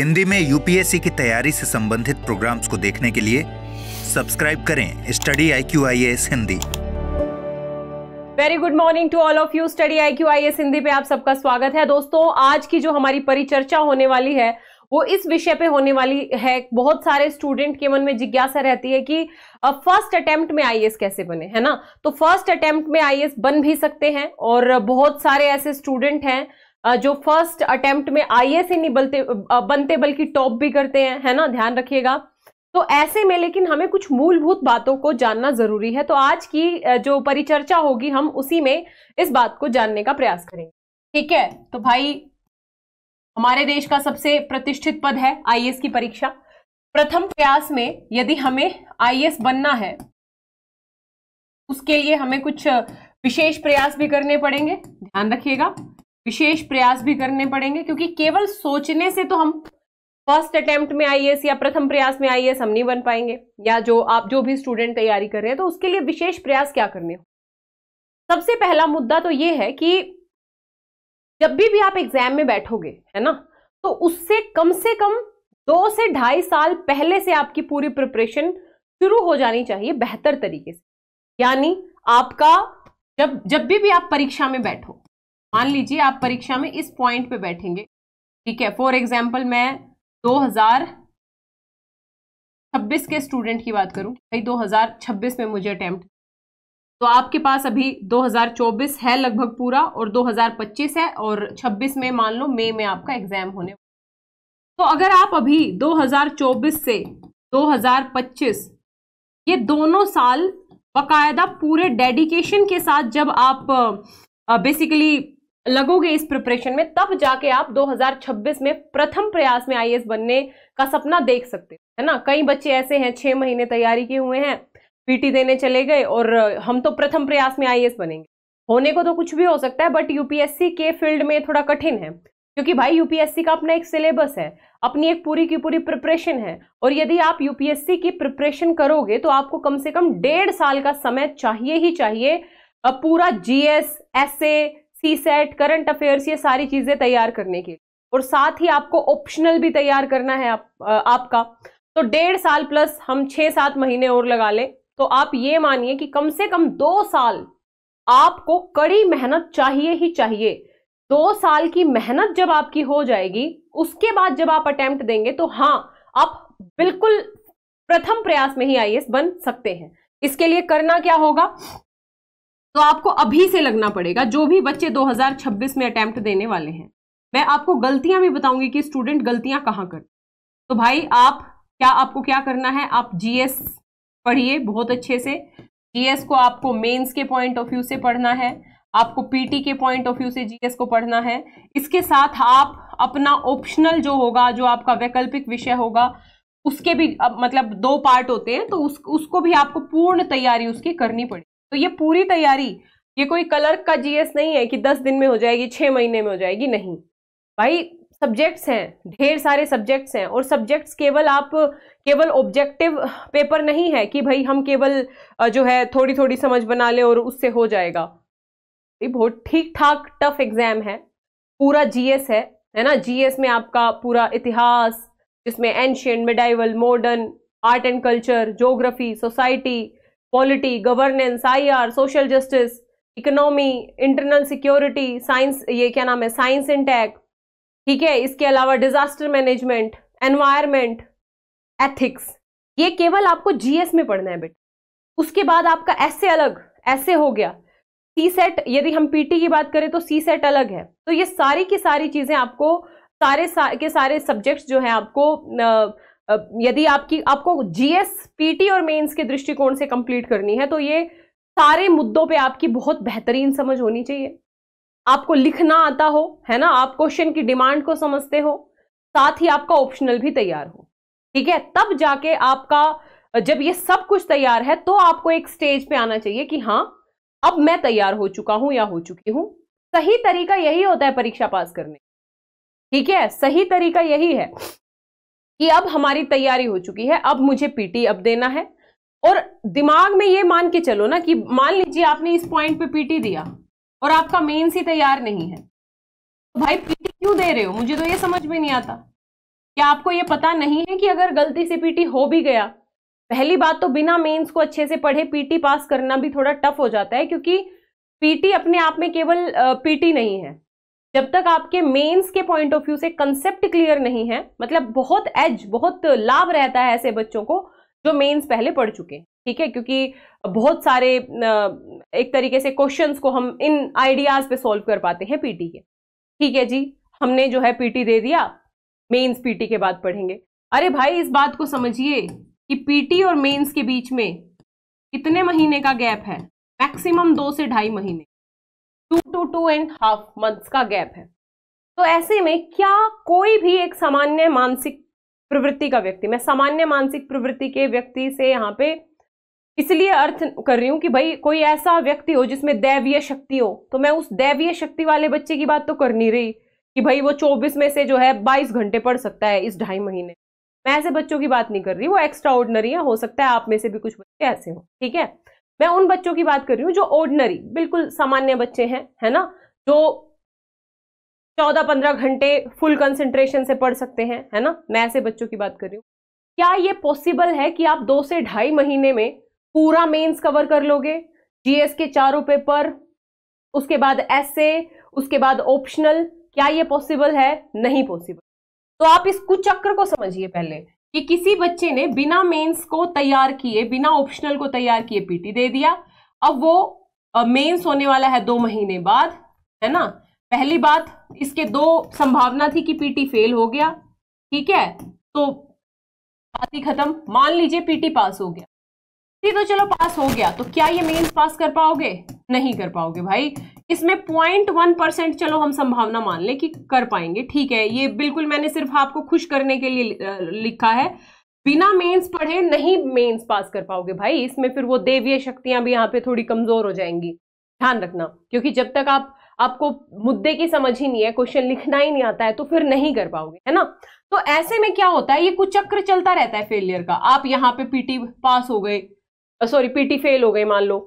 हिंदी में यूपीएससी की तैयारी से संबंधित प्रोग्राम्स को देखने के लिए सब्सक्राइब करें study I Q I S Hindi very good morning to all of you study I Q I S Hindi पे आप सबका स्वागत है दोस्तों आज की जो हमारी परिचर्चा होने वाली है वो इस विषय पे होने वाली है बहुत सारे स्टूडेंट के मन में जिज्ञासा रहती है कि फर्स्ट अटेम्प्ट में आईएएस कैसे बने है ना तो फर्स्ट अटेम्प्ट में आईएएस बन भी सकते हैं और बहुत सारे ऐसे स्टूडेंट हैं जो फर्स्ट अटेम्प्ट में आईएएस ही e नहीं बनते बनते बल्कि टॉप भी करते हैं है ना ध्यान रखिएगा तो ऐसे में लेकिन हमें कुछ मूलभूत बातों को जानना जरूरी है तो आज की जो परिचर्चा होगी हम उसी में इस बात को जानने का प्रयास करेंगे ठीक है तो भाई हमारे देश का सबसे प्रतिष्ठित पद है आई e की परीक्षा प्रथम प्रयास में यदि हमें आई e बनना है उसके लिए हमें कुछ विशेष प्रयास भी करने पड़ेंगे ध्यान रखिएगा विशेष प्रयास भी करने पड़ेंगे क्योंकि केवल सोचने से तो हम फर्स्ट अटेम्प्ट में आईएएस या प्रथम प्रयास में आईएएस हम नहीं बन पाएंगे या जो आप जो भी स्टूडेंट तैयारी कर रहे हैं तो उसके लिए विशेष प्रयास क्या करने हो सबसे पहला मुद्दा तो ये है कि जब भी भी आप एग्जाम में बैठोगे है ना तो उससे कम से कम दो से ढाई साल पहले से आपकी पूरी प्रिपरेशन शुरू हो जानी चाहिए बेहतर तरीके से यानी आपका जब जब भी भी आप परीक्षा में बैठो मान लीजिए आप परीक्षा में इस पॉइंट पे बैठेंगे ठीक है फॉर एग्जाम्पल मैं दो छब्बीस के स्टूडेंट की बात करूं भाई 2026 में मुझे अटैम्प्ट तो आपके पास अभी 2024 है लगभग पूरा और 2025 है और 26 में मान लो मई में आपका एग्जाम होने तो अगर आप अभी 2024 से 2025 ये दोनों साल बाकायदा पूरे डेडिकेशन के साथ जब आप बेसिकली लगोगे इस प्रिपरेशन में तब जाके आप 2026 में प्रथम प्रयास में आई बनने का सपना देख सकते हो है ना कई बच्चे ऐसे हैं छह महीने तैयारी किए हुए हैं पीटी देने चले गए और हम तो प्रथम प्रयास में आई बनेंगे होने को तो कुछ भी हो सकता है बट यूपीएससी के फील्ड में थोड़ा कठिन है क्योंकि भाई यूपीएससी का अपना एक सिलेबस है अपनी एक पूरी की पूरी प्रिपरेशन है और यदि आप यूपीएससी की प्रिपरेशन करोगे तो आपको कम से कम डेढ़ साल का समय चाहिए ही चाहिए पूरा GS S C set current affairs ये सारी चीज़ें तैयार करने की और साथ ही आपको ऑप्शनल भी तैयार करना है आप, आ, आपका तो डेढ़ साल प्लस हम छः सात महीने और लगा लें तो आप ये मानिए कि कम से कम दो साल आपको कड़ी मेहनत चाहिए ही चाहिए दो साल की मेहनत जब आपकी हो जाएगी उसके बाद जब आप अटेम्प्ट देंगे तो हाँ आप बिल्कुल प्रथम प्रयास में ही आई बन सकते हैं इसके लिए करना क्या होगा तो आपको अभी से लगना पड़ेगा जो भी बच्चे 2026 में अटैम्प्ट देने वाले हैं मैं आपको गलतियां भी बताऊंगी कि स्टूडेंट गलतियां कहाँ कर तो भाई आप क्या आपको क्या करना है आप जीएस पढ़िए बहुत अच्छे से जीएस को आपको मेंस के पॉइंट ऑफ व्यू से पढ़ना है आपको पीटी के पॉइंट ऑफ व्यू से जीएस को पढ़ना है इसके साथ आप अपना ऑप्शनल जो होगा जो आपका वैकल्पिक विषय होगा उसके भी मतलब दो पार्ट होते हैं तो उस, उसको भी आपको पूर्ण तैयारी उसकी करनी पड़ेगी तो ये पूरी तैयारी ये कोई कलर का जीएस नहीं है कि दस दिन में हो जाएगी छः महीने में हो जाएगी नहीं भाई सब्जेक्ट्स हैं ढेर सारे सब्जेक्ट्स हैं और सब्जेक्ट्स केवल आप केवल ऑब्जेक्टिव पेपर नहीं है कि भाई हम केवल जो है थोड़ी थोड़ी समझ बना लें और उससे हो जाएगा ये बहुत ठीक ठाक टफ एग्जाम है पूरा जीएस है है ना जीएस में आपका पूरा इतिहास जिसमें ancient medieval modern art and culture geography society polity governance IR social justice economy internal security science ये क्या नाम है साइंस एंड टेक ठीक है इसके अलावा डिजास्टर मैनेजमेंट एनवायरमेंट एथिक्स ये केवल आपको जीएस में पढ़ना है बेटा उसके बाद आपका ऐसे अलग ऐसे हो गया सी सेट यदि हम पीटी की बात करें तो सी सेट अलग है तो ये सारी की सारी चीज़ें आपको सारे सा, के सारे सब्जेक्ट्स जो है आपको यदि आपकी आपको जीएस पीटी और मेंस के दृष्टिकोण से कंप्लीट करनी है तो ये सारे मुद्दों पे आपकी बहुत बेहतरीन समझ होनी चाहिए आपको लिखना आता हो है ना आप क्वेश्चन की डिमांड को समझते हो साथ ही आपका ऑप्शनल भी तैयार हो ठीक है तब जाके आपका जब ये सब कुछ तैयार है तो आपको एक स्टेज पे आना चाहिए कि हाँ अब मैं तैयार हो चुका हूं या हो चुकी हूं सही तरीका यही होता है परीक्षा पास करने ठीक है सही तरीका यही है कि अब हमारी तैयारी हो चुकी है अब मुझे पीटी अब देना है और दिमाग में ये मान के चलो ना कि मान लीजिए आपने इस पॉइंट पे पीटी दिया और आपका मेन्स ही तैयार नहीं है तो भाई पीटी क्यों दे रहे हो मुझे तो ये समझ में नहीं आता क्या आपको ये पता नहीं है कि अगर गलती से पीटी हो भी गया पहली बात तो बिना मेन्स को अच्छे से पढ़े पीटी पास करना भी थोड़ा टफ हो जाता है क्योंकि पीटी अपने आप में केवल पीटी नहीं है जब तक आपके मेंस के पॉइंट ऑफ व्यू से कंसेप्ट क्लियर नहीं है मतलब बहुत एज बहुत लाभ रहता है ऐसे बच्चों को जो मेंस पहले पढ़ चुके हैं ठीक है क्योंकि बहुत सारे एक तरीके से क्वेश्चंस को हम इन आइडियाज पे सॉल्व कर पाते हैं पीटी के ठीक है जी हमने जो है पीटी दे दिया मेंस पीटी के बाद पढ़ेंगे अरे भाई इस बात को समझिए कि पीटी और मेन्स के बीच में कितने महीने का गैप है मैक्सिमम दो से ढाई महीने two to two and half months का गैप है तो ऐसे में क्या कोई भी एक सामान्य मानसिक प्रवृत्ति का व्यक्ति मैं सामान्य मानसिक प्रवृत्ति के व्यक्ति से यहाँ पे इसलिए अर्थ कर रही हूँ कि भाई कोई ऐसा व्यक्ति हो जिसमें दैवीय शक्ति हो तो मैं उस दैवीय शक्ति वाले बच्चे की बात तो कर नहीं रही कि भाई वो चौबीस में से जो है बाईस घंटे पढ़ सकता है इस ढाई महीने मैं ऐसे बच्चों की बात नहीं कर रही वो एक्स्ट्रा ऑर्डनरी है हो सकता है आप में से भी कुछ बच्चे ऐसे हो ठीक है मैं उन बच्चों की बात कर रही हूँ जो ऑर्डनरी बिल्कुल सामान्य बच्चे हैं है ना जो चौदह पंद्रह घंटे फुल कंसेंट्रेशन से पढ़ सकते हैं है ना मैं ऐसे बच्चों की बात कर रही हूँ क्या ये पॉसिबल है कि आप दो से ढाई महीने में पूरा मेंस कवर कर लोगे जीएस के चारों पेपर उसके बाद एसे उसके बाद ऑप्शनल क्या ये पॉसिबल है नहीं पॉसिबल तो आप इस कुचक्र को समझिए पहले कि किसी बच्चे ने बिना मेंस को तैयार किए बिना ऑप्शनल को तैयार किए पीटी दे दिया अब वो मेंस होने वाला है दो महीने बाद है ना पहली बात इसके दो संभावना थी कि पीटी फेल हो गया ठीक है तो बात ही खत्म मान लीजिए पीटी पास हो गया ठीक तो चलो पास हो गया तो क्या ये मेंस पास कर पाओगे नहीं कर पाओगे भाई इसमें पॉइंट वन परसेंट चलो हम संभावना मान लें कि कर पाएंगे ठीक है ये बिल्कुल मैंने सिर्फ आपको खुश करने के लिए लिखा है बिना मेंस पढ़े नहीं मेंस पास कर पाओगे भाई इसमें फिर वो देवीय शक्तियां भी यहाँ पे थोड़ी कमजोर हो जाएंगी ध्यान रखना क्योंकि जब तक आप आपको मुद्दे की समझ ही नहीं है क्वेश्चन लिखना ही नहीं आता है तो फिर नहीं कर पाओगे है ना तो ऐसे में क्या होता है ये कुछ चक्र चलता रहता है फेलियर का आप यहाँ पे पीटी पास हो गए सॉरी पीटी फेल हो गए मान लो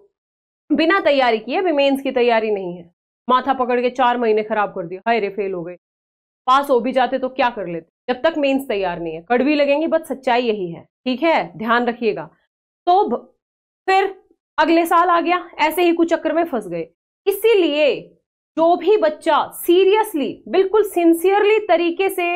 बिना तैयारी किए अभी मेन्स की तैयारी नहीं है माथा पकड़ के चार महीने खराब कर दिया हाय रे फेल हो गए पास हो भी जाते तो क्या कर लेते जब तक मेंस तैयार नहीं है कड़वी लगेंगी बस सच्चाई यही है ठीक है ध्यान रखिएगा तो फिर अगले साल आ गया ऐसे ही कुछ चक्कर में फंस गए इसीलिए जो भी बच्चा सीरियसली बिल्कुल सिंसियरली तरीके से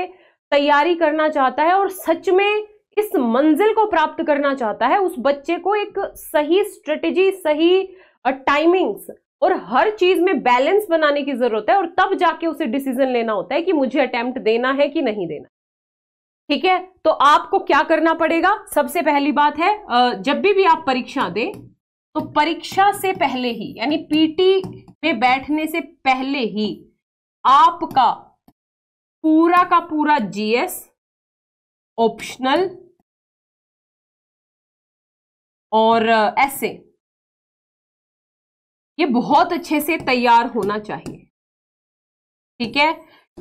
तैयारी करना चाहता है और सच में इस मंजिल को प्राप्त करना चाहता है उस बच्चे को एक सही स्ट्रेटेजी सही और टाइमिंग्स और हर चीज में बैलेंस बनाने की जरूरत है और तब जाके उसे डिसीजन लेना होता है कि मुझे अटेम्प्ट देना है कि नहीं देना ठीक है तो आपको क्या करना पड़ेगा सबसे पहली बात है जब भी भी आप परीक्षा दें तो परीक्षा से पहले ही यानी पीटी में बैठने से पहले ही आपका पूरा का पूरा जीएस ऑप्शनल और ऐसे ये बहुत अच्छे से तैयार होना चाहिए ठीक है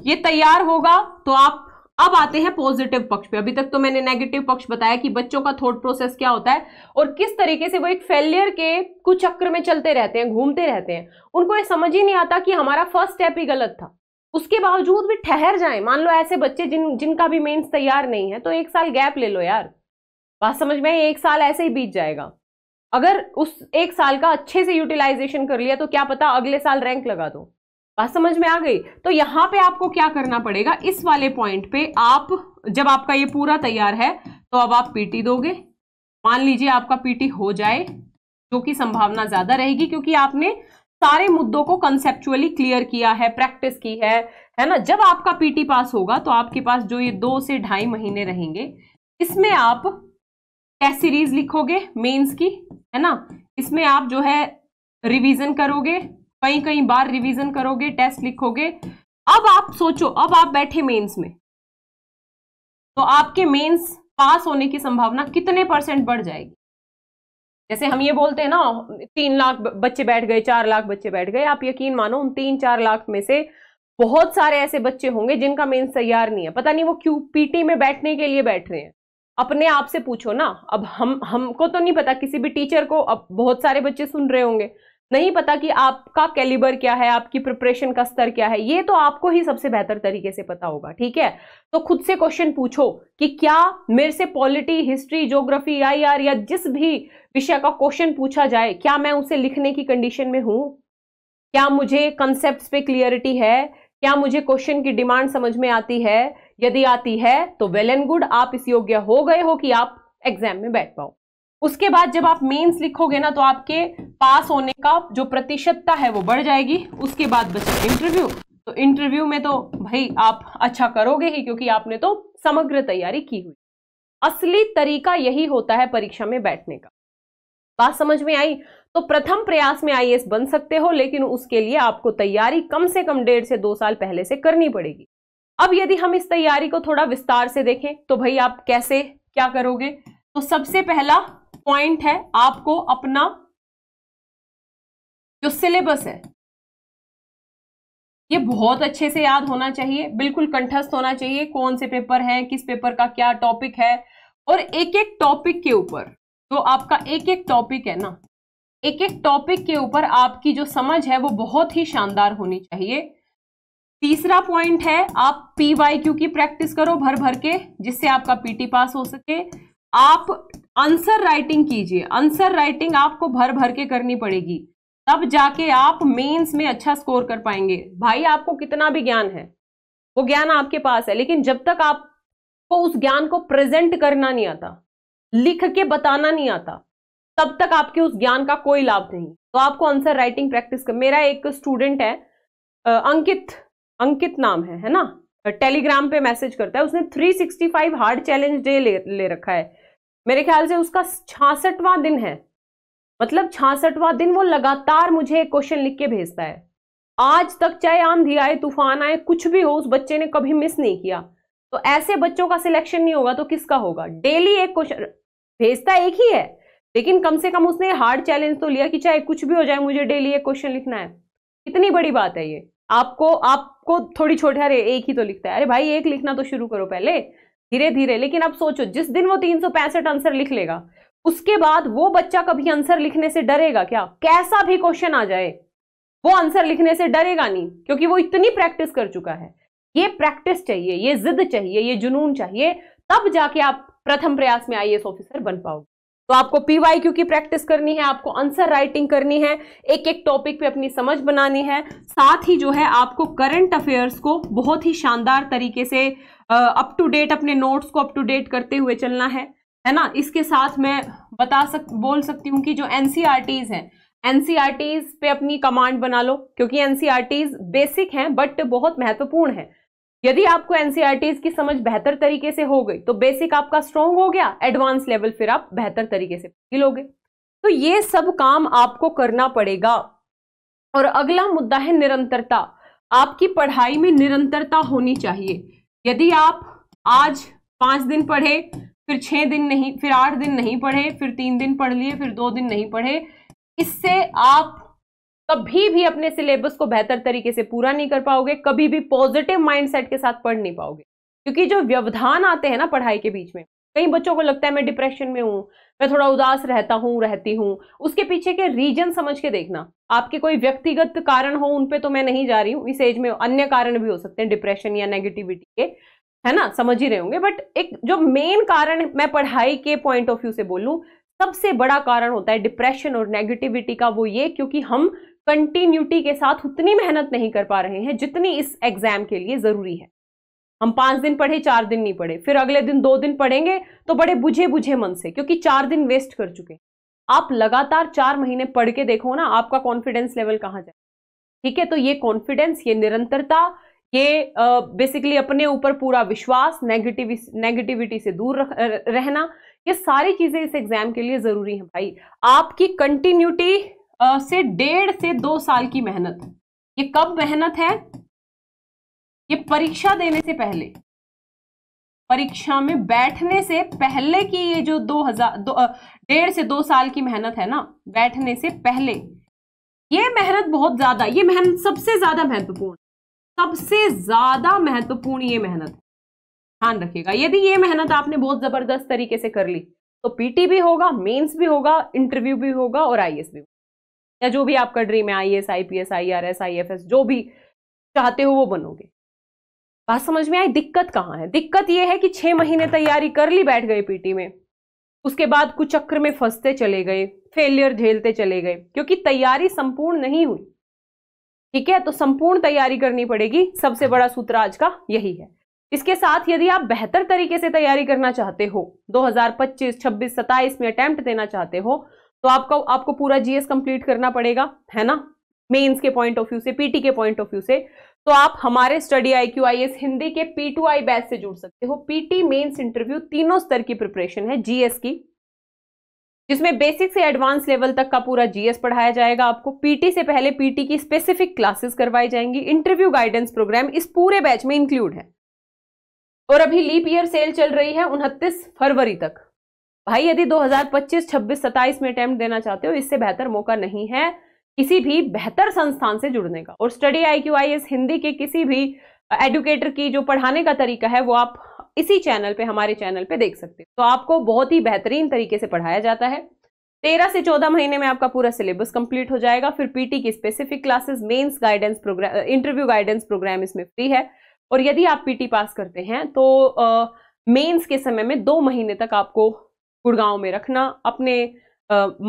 ये तैयार होगा तो आप अब आते हैं पॉजिटिव पक्ष पे अभी तक तो मैंने नेगेटिव पक्ष बताया कि बच्चों का थॉट प्रोसेस क्या होता है और किस तरीके से वो एक फेलियर के कुछ चक्र में चलते रहते हैं घूमते रहते हैं उनको ये समझ ही नहीं आता कि हमारा फर्स्ट स्टेप ही गलत था उसके बावजूद भी ठहर जाए मान लो ऐसे बच्चे जिन जिनका भी मेन्स तैयार नहीं है तो एक साल गैप ले लो यार बात समझ में एक साल ऐसे ही बीत जाएगा अगर उस एक साल का अच्छे से यूटिलाइजेशन कर लिया तो क्या पता अगले साल रैंक लगा दो बात समझ में आ गई तो यहां पे आपको क्या करना पड़ेगा इस वाले पॉइंट पे आप जब आपका ये पूरा तैयार है तो अब आप पीटी दोगे मान लीजिए आपका पीटी हो जाए जो कि संभावना ज्यादा रहेगी क्योंकि आपने सारे मुद्दों को कंसेप्चुअली क्लियर किया है प्रैक्टिस की है है ना जब आपका पीटी पास होगा तो आपके पास जो ये दो से ढाई महीने रहेंगे इसमें आप टेस्ट सीरीज लिखोगे मेंस की है ना इसमें आप जो है रिवीजन करोगे कई कई बार रिवीजन करोगे टेस्ट लिखोगे अब आप सोचो अब आप बैठे मेंस में तो आपके मेंस पास होने की संभावना कितने परसेंट बढ़ जाएगी जैसे हम ये बोलते हैं ना तीन लाख बच्चे बैठ गए चार लाख बच्चे बैठ गए आप यकीन मानो उन तीन चार लाख में से बहुत सारे ऐसे बच्चे होंगे जिनका मेंस तैयार नहीं है पता नहीं वो क्यों पीटी में बैठने के लिए बैठ रहे हैं अपने आप से पूछो ना अब हम हमको तो नहीं पता किसी भी टीचर को अब बहुत सारे बच्चे सुन रहे होंगे नहीं पता कि आपका कैलिबर क्या है आपकी प्रिपरेशन का स्तर क्या है ये तो आपको ही सबसे बेहतर तरीके से पता होगा ठीक है तो खुद से क्वेश्चन पूछो कि क्या मेरे से polity history geography I R या जिस भी विषय का क्वेश्चन पूछा जाए क्या मैं उसे लिखने की कंडीशन में हूं क्या मुझे कंसेप्ट पे क्लियरिटी है क्या मुझे क्वेश्चन की डिमांड समझ में आती है यदि आती है तो वेल एंड गुड आप इस योग्य हो गए हो कि आप एग्जाम में बैठ पाओ उसके बाद जब आप मेंस लिखोगे ना तो आपके पास होने का जो प्रतिशतता है वो बढ़ जाएगी उसके बाद बचे इंटरव्यू तो इंटरव्यू में तो भाई आप अच्छा करोगे ही क्योंकि आपने तो समग्र तैयारी की हुई असली तरीका यही होता है परीक्षा में बैठने का बात समझ में आई तो प्रथम प्रयास में आईएएस बन सकते हो लेकिन उसके लिए आपको तैयारी कम से कम डेढ़ से दो साल पहले से करनी पड़ेगी अब यदि हम इस तैयारी को थोड़ा विस्तार से देखें तो भाई आप कैसे क्या करोगे तो सबसे पहला पॉइंट है आपको अपना जो सिलेबस है ये बहुत अच्छे से याद होना चाहिए बिल्कुल कंठस्थ होना चाहिए कौन से पेपर है किस पेपर का क्या टॉपिक है और एक एक टॉपिक के ऊपर तो आपका एक एक टॉपिक है ना एक एक टॉपिक के ऊपर आपकी जो समझ है वो बहुत ही शानदार होनी चाहिए तीसरा पॉइंट है आप पी वाई क्यू की प्रैक्टिस करो भर भर के जिससे आपका पीटी पास हो सके आप आंसर राइटिंग कीजिए आंसर राइटिंग आपको भर भर के करनी पड़ेगी तब जाके आप मेंस में अच्छा स्कोर कर पाएंगे भाई आपको कितना भी ज्ञान है वो ज्ञान आपके पास है लेकिन जब तक आपको उस ज्ञान को प्रेजेंट करना नहीं आता लिख के बताना नहीं आता तब तक आपके उस ज्ञान का कोई लाभ नहीं तो आपको आंसर राइटिंग प्रैक्टिस कर मेरा एक स्टूडेंट है अंकित अंकित नाम है है ना टेलीग्राम पे मैसेज करता है उसने 365 हार्ड चैलेंज डे ले, ले रखा है मेरे ख्याल से उसका छासठवां दिन है मतलब छासठवां दिन वो लगातार मुझे एक क्वेश्चन लिख के भेजता है आज तक चाहे आंधी आए तूफान आए कुछ भी हो उस बच्चे ने कभी मिस नहीं किया तो ऐसे बच्चों का सिलेक्शन नहीं होगा तो किसका होगा डेली एक क्वेश्चन भेजता एक ही है लेकिन कम से कम उसने हार्ड चैलेंज तो लिया कि चाहे कुछ भी हो जाए मुझे डेली एक क्वेश्चन लिखना है कितनी बड़ी बात है ये आपको आपको थोड़ी छोटे अरे एक ही तो लिखता है अरे भाई एक लिखना तो शुरू करो पहले धीरे धीरे लेकिन आप सोचो जिस दिन वो तीन आंसर लिख लेगा उसके बाद वो बच्चा कभी आंसर लिखने से डरेगा क्या कैसा भी क्वेश्चन आ जाए वो आंसर लिखने से डरेगा नहीं क्योंकि वो इतनी प्रैक्टिस कर चुका है ये प्रैक्टिस चाहिए ये जिद चाहिए ये जुनून चाहिए तब जाके आप प्रथम प्रयास में आई ऑफिसर बन पाओगे तो आपको पीवाई क्यू की प्रैक्टिस करनी है आपको आंसर राइटिंग करनी है एक एक टॉपिक पे अपनी समझ बनानी है साथ ही जो है आपको करंट अफेयर्स को बहुत ही शानदार तरीके से अप टू डेट अपने नोट्स को अप टू डेट करते हुए चलना है है ना इसके साथ मैं बता सक बोल सकती हूँ कि जो एन है एनसीआरटीज पे अपनी कमांड बना लो क्योंकि एनसीआरटीज बेसिक e हैं बट बहुत महत्वपूर्ण है यदि आपको एनसीआरटी e की समझ बेहतर तरीके से हो गई तो बेसिक आपका स्ट्रॉन्ग हो गया एडवांस लेवल फिर आप बेहतर तरीके से लोगे तो ये सब काम आपको करना पड़ेगा और अगला मुद्दा है निरंतरता आपकी पढ़ाई में निरंतरता होनी चाहिए यदि आप आज पांच दिन पढ़े फिर छह दिन नहीं फिर आठ दिन नहीं पढ़े फिर तीन दिन पढ़ लिए फिर दो दिन नहीं पढ़े इससे आप कभी भी अपने सिलेबस को बेहतर तरीके से पूरा नहीं कर पाओगे कभी भी पॉजिटिव माइंडसेट के साथ पढ़ नहीं पाओगे क्योंकि जो व्यवधान आते हैं ना पढ़ाई के बीच में कई बच्चों को लगता है मैं डिप्रेशन में हूँ मैं थोड़ा उदास रहता हूँ रहती हूँ उसके पीछे के रीजन समझ के देखना आपके कोई व्यक्तिगत कारण हो उन पे तो मैं नहीं जा रही हूँ इस एज में अन्य कारण भी हो सकते हैं डिप्रेशन या नेगेटिविटी के है ना समझ ही रहे होंगे बट एक जो मेन कारण मैं पढ़ाई के पॉइंट ऑफ व्यू से बोलूँ सबसे बड़ा कारण होता है डिप्रेशन और नेगेटिविटी का वो ये क्योंकि हम कंटिन्यूटी के साथ उतनी मेहनत नहीं कर पा रहे हैं जितनी इस एग्जाम के लिए ज़रूरी है हम पांच दिन पढ़े चार दिन नहीं पढ़े फिर अगले दिन दो दिन पढ़ेंगे तो बड़े बुझे बुझे मन से क्योंकि चार दिन वेस्ट कर चुके आप लगातार चार महीने पढ़ के देखो ना आपका कॉन्फिडेंस लेवल कहाँ जाए ठीक है तो ये कॉन्फिडेंस ये निरंतरता ये बेसिकली अपने ऊपर पूरा विश्वास नेगेटिव नेगेटिविटी से दूर रख, रहना ये सारी चीज़ें इस एग्जाम के लिए ज़रूरी हैं भाई आपकी कंटिन्यूटी से डेढ़ से दो साल की मेहनत ये कब मेहनत है ये परीक्षा देने से पहले परीक्षा में बैठने से पहले की ये जो दो हजार दो डेढ़ से दो साल की मेहनत है ना बैठने से पहले ये मेहनत बहुत ज्यादा ये मेहनत सबसे ज्यादा महत्वपूर्ण सबसे ज्यादा महत्वपूर्ण ये मेहनत ध्यान रखिएगा यदि ये मेहनत आपने बहुत जबरदस्त तरीके से कर ली तो पीटी भी होगा मेंस भी होगा इंटरव्यू भी होगा और आईएएस भी होगा या जो भी आपका ड्रीम है I S I P S I R S I F S जो भी चाहते हो वो बनोगे बात समझ में आई दिक्कत कहाँ है दिक्कत ये है कि छह महीने तैयारी कर ली बैठ गए पीटी में उसके बाद कुछ चक्र में फंसते चले गए फेलियर झेलते चले गए क्योंकि तैयारी संपूर्ण नहीं हुई ठीक है तो संपूर्ण तैयारी करनी पड़ेगी सबसे बड़ा सूत्र आज का यही है इसके साथ यदि आप बेहतर तरीके से तैयारी करना चाहते हो 2025, 26, 27 में अटैम्प्ट देना चाहते हो तो आपका आपको पूरा जीएस कंप्लीट करना पड़ेगा है ना मेंस के पॉइंट ऑफ व्यू से पीटी के पॉइंट ऑफ व्यू से तो आप हमारे study I Q I S Hindi के पी टू आई बैच से जुड़ सकते हो पीटी मेंस इंटरव्यू तीनों स्तर की प्रिपरेशन है जीएस की जिसमें बेसिक से एडवांस लेवल तक का पूरा जीएस पढ़ाया जाएगा आपको पीटी से पहले पीटी की स्पेसिफिक क्लासेस करवाई जाएंगी इंटरव्यू गाइडेंस प्रोग्राम इस पूरे बैच में इंक्लूड है और अभी लीप ईयर सेल चल रही है उनतीस फरवरी तक भाई यदि 2025 26 27 में अटैम्प्ट देना चाहते हो इससे बेहतर मौका नहीं है किसी भी बेहतर संस्थान से जुड़ने का और study I Q I S Hindi के किसी भी एडुकेटर की जो पढ़ाने का तरीका है वो आप इसी चैनल पे हमारे चैनल पे देख सकते हो तो आपको बहुत ही बेहतरीन तरीके से पढ़ाया जाता है तेरह से चौदह महीने में आपका पूरा सिलेबस कंप्लीट हो जाएगा फिर पीटी की specific classes mains guidance program interview guidance program इसमें फ्री है और यदि आप पीटी पास करते हैं तो मेंस के समय में दो महीने तक आपको गुड़गांव में रखना अपने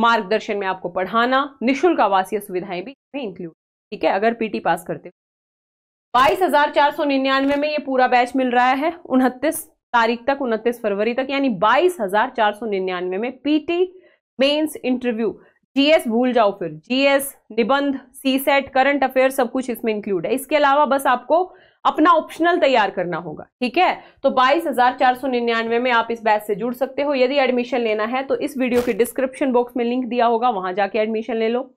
मार्गदर्शन में आपको पढ़ाना निःशुल्क आवासीय सुविधाएं भी इंक्लूड ठीक है अगर पीटी पास करते हो बाईस हजार चार सौ निन्यानवे में ये पूरा बैच मिल रहा है उनतीस तारीख तक उनतीस फरवरी तक यानी बाईस हजार चार सौ निन्यानवे में पीटी मेंस इंटरव्यू जीएस भूल जाओ फिर जीएस निबंध सी सेट करंट अफेयर सब कुछ इसमें इंक्लूड है इसके अलावा बस आपको अपना ऑप्शनल तैयार करना होगा ठीक है तो बाईस हजार चार सौ निन्यानवे में आप इस बैच से जुड़ सकते हो यदि एडमिशन लेना है तो इस वीडियो के डिस्क्रिप्शन बॉक्स में लिंक दिया होगा वहां जाके एडमिशन ले लो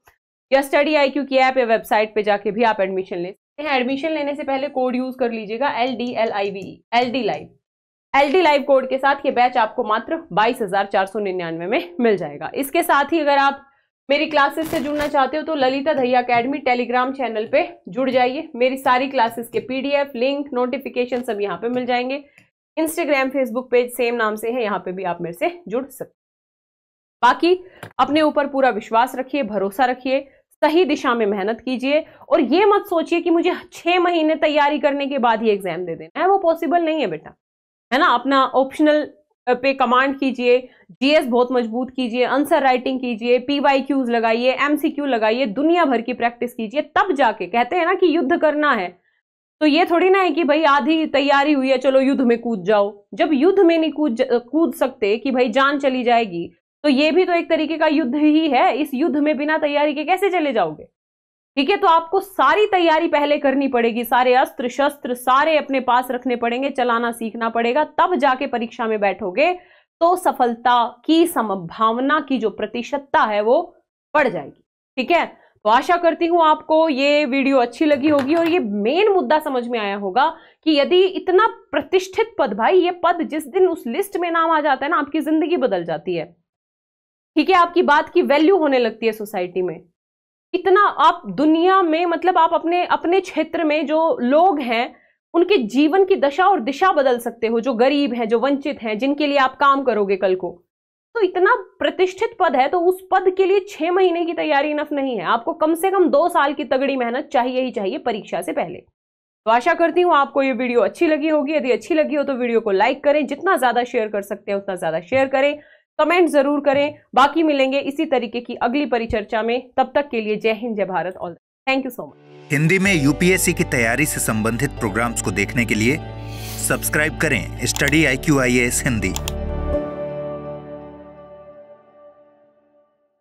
या स्टडी आई क्यू की ऐप या वेबसाइट पे जाके भी आप एडमिशन ले सकते हैं एडमिशन लेने से पहले कोड यूज कर लीजिएगा L D L I V L D live L D live code के साथ ये बैच आपको मात्र बाईस हजार चार सौ निन्यानवे में मिल जाएगा इसके साथ ही अगर आप मेरी क्लासेस से जुड़ना चाहते हो तो Lalita Dahiya academy Telegram channel पे जुड़ जाइए मेरी सारी क्लासेस के पीडीएफ लिंक नोटिफिकेशन सब यहाँ पे मिल जाएंगे इंस्टाग्राम फेसबुक पेज सेम नाम से है यहाँ पे भी आप मेरे से जुड़ सकते बाकी अपने ऊपर पूरा विश्वास रखिए भरोसा रखिए सही दिशा में मेहनत कीजिए और ये मत सोचिए कि मुझे छः महीने तैयारी करने के बाद ही एग्जाम दे देना है वो पॉसिबल नहीं है बेटा है ना अपना ऑप्शनल पे कमांड कीजिए जीएस बहुत मजबूत कीजिए आंसर राइटिंग कीजिए पीवाई क्यूज लगाइए एमसीक्यू लगाइए दुनिया भर की प्रैक्टिस कीजिए तब जाके कहते हैं ना कि युद्ध करना है तो ये थोड़ी ना है कि भाई आधी तैयारी हुई है चलो युद्ध में कूद जाओ जब युद्ध में नहीं कूद कूद सकते कि भाई जान चली जाएगी तो ये भी तो एक तरीके का युद्ध ही है इस युद्ध में बिना तैयारी के कैसे चले जाओगे ठीक है तो आपको सारी तैयारी पहले करनी पड़ेगी सारे अस्त्र शस्त्र सारे अपने पास रखने पड़ेंगे चलाना सीखना पड़ेगा तब जाके परीक्षा में बैठोगे तो सफलता की संभावना की जो प्रतिशतता है वो बढ़ जाएगी ठीक है तो आशा करती हूं आपको ये वीडियो अच्छी लगी होगी और ये मेन मुद्दा समझ में आया होगा कि यदि इतना प्रतिष्ठित पद भाई ये पद जिस दिन उस लिस्ट में नाम आ जाता है ना आपकी जिंदगी बदल जाती है ठीक है आपकी बात की वैल्यू होने लगती है सोसाइटी में इतना आप दुनिया में मतलब आप अपने अपने क्षेत्र में जो लोग हैं उनके जीवन की दशा और दिशा बदल सकते हो जो गरीब हैं जो वंचित हैं जिनके लिए आप काम करोगे कल को तो इतना प्रतिष्ठित पद है तो उस पद के लिए छह महीने की तैयारी इनफ नहीं है आपको कम से कम दो साल की तगड़ी मेहनत चाहिए ही चाहिए परीक्षा से पहले तो आशा करती हूँ आपको ये वीडियो अच्छी लगी होगी यदि अच्छी लगी हो तो वीडियो को लाइक करें जितना ज़्यादा शेयर कर सकते हैं उतना ज़्यादा शेयर करें कमेंट जरूर करें बाकी मिलेंगे इसी तरीके की अगली परिचर्चा में तब तक के लिए जय हिंद जय Bharat all thank you so much Hindi में यूपीएससी की तैयारी से संबंधित प्रोग्राम्स को देखने के लिए सब्सक्राइब करें study I Q I S Hindi